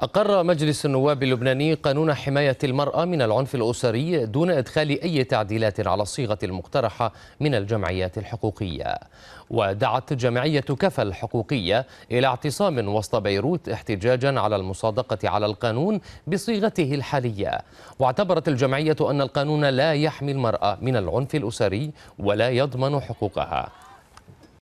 أقر مجلس النواب اللبناني قانون حماية المرأة من العنف الأسري دون إدخال أي تعديلات على الصيغة المقترحة من الجمعيات الحقوقية ودعت جمعية كفا الحقوقية إلى اعتصام وسط بيروت احتجاجا على المصادقة على القانون بصيغته الحالية واعتبرت الجمعية أن القانون لا يحمي المرأة من العنف الأسري ولا يضمن حقوقها